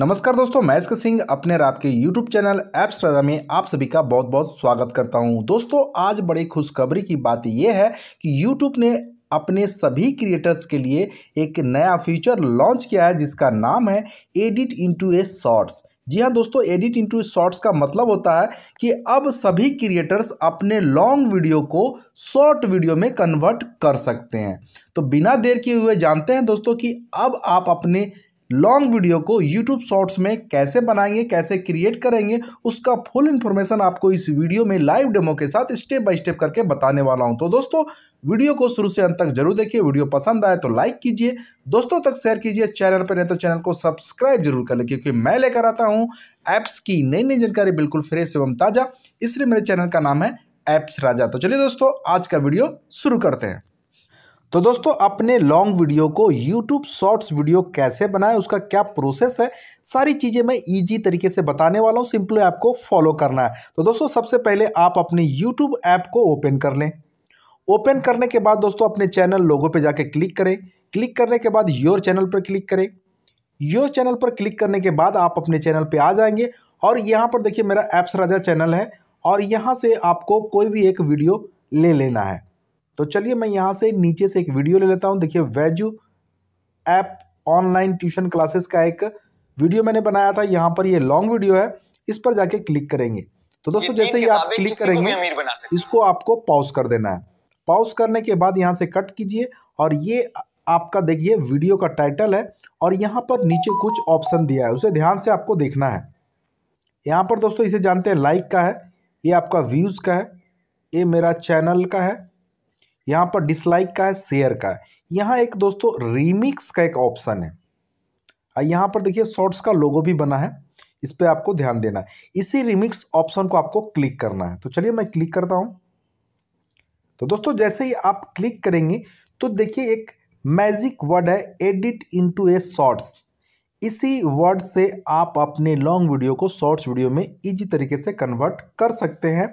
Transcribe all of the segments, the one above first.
नमस्कार दोस्तों मैं इसका सिंह अपने और आपके YouTube चैनल एप्स राजा में आप सभी का बहुत बहुत स्वागत करता हूं दोस्तों आज बड़ी खुशखबरी की बात यह है कि YouTube ने अपने सभी क्रिएटर्स के लिए एक नया फीचर लॉन्च किया है जिसका नाम है एडिट इनटू ए शॉर्ट्स जी हाँ दोस्तों एडिट इनटू शॉर्ट्स का मतलब होता है कि अब सभी क्रिएटर्स अपने लॉन्ग वीडियो को शॉर्ट वीडियो में कन्वर्ट कर सकते हैं तो बिना देर किए हुए जानते हैं दोस्तों कि अब आप अपने लॉन्ग वीडियो को यूट्यूब शॉर्ट्स में कैसे बनाएंगे कैसे क्रिएट करेंगे उसका फुल इन्फॉर्मेशन आपको इस वीडियो में लाइव डेमो के साथ स्टेप बाय स्टेप करके बताने वाला हूं तो दोस्तों वीडियो को शुरू से अंत तक जरूर देखिए वीडियो पसंद आए तो लाइक कीजिए दोस्तों तक शेयर कीजिए चैनल पर नहीं तो चैनल को सब्सक्राइब जरूर कर ले क्योंकि मैं लेकर आता हूँ ऐप्स की नई नई जानकारी बिल्कुल फ्रेश एवं ताज़ा इसलिए मेरे चैनल का नाम है ऐप्स राजा तो चलिए दोस्तों आज का वीडियो शुरू करते हैं तो दोस्तों अपने लॉन्ग वीडियो को यूट्यूब शॉर्ट्स वीडियो कैसे बनाएं उसका क्या प्रोसेस है सारी चीज़ें मैं इजी तरीके से बताने वाला हूं सिंपली आपको फॉलो करना है तो दोस्तों सबसे पहले आप अपने यूट्यूब ऐप को ओपन कर लें ओपन करने के बाद दोस्तों अपने चैनल लोगों पर जाके क्लिक करें क्लिक करने के बाद योर चैनल पर क्लिक करें योर चैनल पर क्लिक करने के बाद आप अपने चैनल पर आ जाएंगे और यहाँ पर देखिए मेरा ऐप्स राजा चैनल है और यहाँ से आपको कोई भी एक वीडियो ले लेना है तो चलिए मैं यहाँ से नीचे से एक वीडियो ले लेता हूँ देखिए वेजू ऐप ऑनलाइन ट्यूशन क्लासेस का एक वीडियो मैंने बनाया था यहाँ पर ये लॉन्ग वीडियो है इस पर जाके क्लिक करेंगे तो दोस्तों जैसे ही आप क्लिक करेंगे इसको आपको पॉज कर देना है पॉज करने के बाद यहाँ से कट कीजिए और ये आपका देखिए वीडियो का टाइटल है और यहाँ पर नीचे कुछ ऑप्शन दिया है उसे ध्यान से आपको देखना है यहाँ पर दोस्तों इसे जानते हैं लाइक का है ये आपका व्यूज़ का है ये मेरा चैनल का है यहाँ पर डिसलाइक का है शेयर का है यहाँ एक दोस्तों रीमिक्स का एक ऑप्शन है यहाँ पर देखिए शॉर्ट्स का लोगो भी बना है इस पर आपको ध्यान देना है इसी रिमिक्स ऑप्शन को आपको क्लिक करना है तो चलिए मैं क्लिक करता हूँ तो दोस्तों जैसे ही आप क्लिक करेंगे तो देखिए एक मैजिक वर्ड है एडिट इनटू ए शॉर्ट्स इसी वर्ड से आप अपने लॉन्ग वीडियो को शॉर्ट्स वीडियो में इजी तरीके से कन्वर्ट कर सकते हैं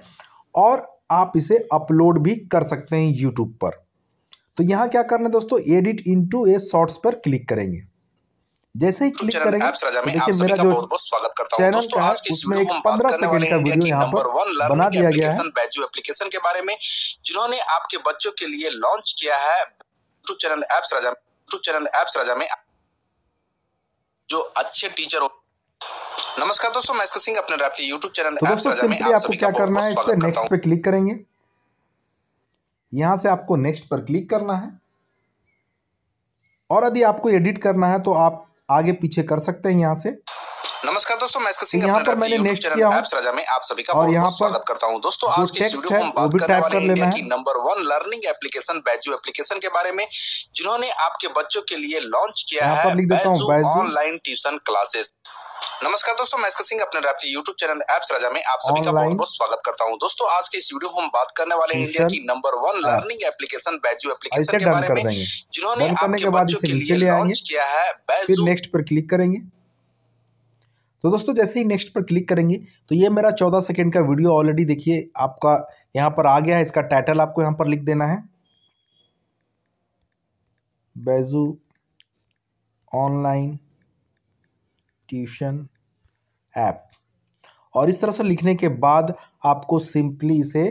और आप इसे अपलोड भी कर सकते हैं यूट्यूब पर तो यहां क्या करना है दोस्तों एडिट इनटू ए शॉर्ट्स पर क्लिक करेंगे जैसे ही क्लिक तो करेंगे देखिए मेरा जो स्वागत करता चैनल का उसमें एक पंद्रह सेकंड का वीडियो यहाँ पर बना दिया गया है बैजू एप्लीकेशन के बारे में जिन्होंने आपके बच्चों के लिए लॉन्च किया है YouTube channel apps Raja YouTube channel apps Raja में जो अच्छे टीचर होते नमस्कार दोस्तों मैं सिंह अपने आपके यूट्यूब चैनल तो दोस्तों सिंपली आपको क्या करना है इस पर नेक्स्ट पे क्लिक करेंगे यहां से आपको नेक्स्ट पर क्लिक करना है और यदि आपको एडिट करना है तो आप आगे पीछे कर सकते हैं यहाँ से नमस्कार दोस्तों मैं इसका तो सिंह यहाँ पर मैंने नेक्स्ट किया हूँ आप सभी का और यहाँ पर स्वागत करता हूँ दोस्तों आज के वीडियो में बात करने वाले इंडिया की number one learning application Byju application के बारे में जिन्होंने आपके बच्चों के लिए लॉन्च किया है ऑनलाइन ट्यूशन क्लासेस नमस्कार दोस्तों मैं सिंह अपने यूट्यूब चैनल एप्स राजा में आप सभी का बहुत बहुत स्वागत करता हूं दोस्तों आज के इस वीडियो में हम बात करने वाले हैं इंडिया की number one learning application Byju application के बारे में जिन्होंने आपके के बाद बच्चों के लिए लॉन्च किया है फिर नेक्स्ट पर क्लिक करेंगे तो दोस्तों जैसे ही नेक्स्ट पर क्लिक करेंगे तो ये मेरा चौदह सेकेंड का वीडियो ऑलरेडी देखिए आपका यहाँ पर आ गया है इसका टाइटल आपको यहाँ पर लिख देना है बैजू ऑनलाइन ट्यूशन ऐप और इस तरह से लिखने के बाद आपको सिंपली इसे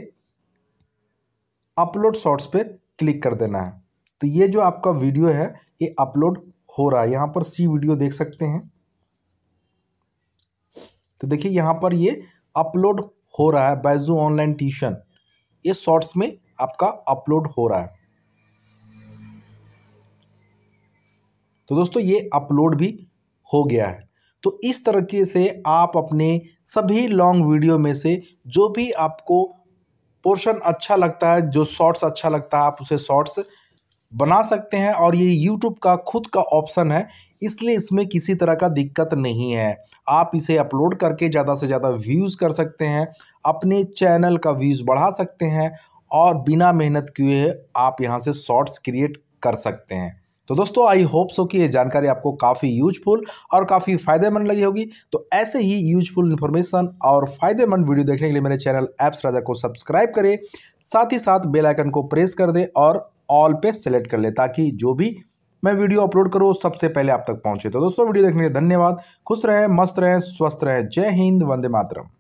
अपलोड शॉर्ट्स पे क्लिक कर देना है तो ये जो आपका वीडियो है ये अपलोड हो रहा है यहाँ पर सी वीडियो देख सकते हैं तो देखिए यहाँ पर ये अपलोड हो रहा है बैजू ऑनलाइन ट्यूशन ये शॉर्ट्स में आपका अपलोड हो रहा है तो दोस्तों ये अपलोड भी हो गया है तो इस तरीके से आप अपने सभी लॉन्ग वीडियो में से जो भी आपको पोर्शन अच्छा लगता है जो शॉर्ट्स अच्छा लगता है आप उसे शॉर्ट्स बना सकते हैं और ये यूट्यूब का खुद का ऑप्शन है इसलिए इसमें किसी तरह का दिक्कत नहीं है आप इसे अपलोड करके ज़्यादा से ज़्यादा व्यूज़ कर सकते हैं अपने चैनल का व्यूज़ बढ़ा सकते हैं और बिना मेहनत किए आप यहाँ से शॉर्ट्स क्रिएट कर सकते हैं तो दोस्तों आई होप सो कि ये जानकारी आपको काफ़ी यूजफुल और काफ़ी फायदेमंद लगी होगी तो ऐसे ही यूजफुल इन्फॉर्मेशन और फायदेमंद वीडियो देखने के लिए मेरे चैनल ऐप्स राजा को सब्सक्राइब करें साथ ही साथ बेल आइकन को प्रेस कर दें और ऑल पे सेलेक्ट कर लें ताकि जो भी मैं वीडियो अपलोड करूँ सबसे पहले आप तक पहुँचे तो दोस्तों वीडियो देखने के लिए धन्यवाद खुश रहें मस्त रहें स्वस्थ रहें जय हिंद वंदे मातरम